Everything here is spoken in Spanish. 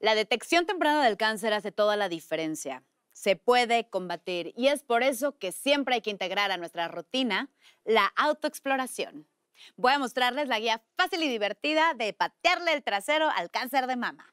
La detección temprana del cáncer hace toda la diferencia. Se puede combatir y es por eso que siempre hay que integrar a nuestra rutina la autoexploración. Voy a mostrarles la guía fácil y divertida de patearle el trasero al cáncer de mama.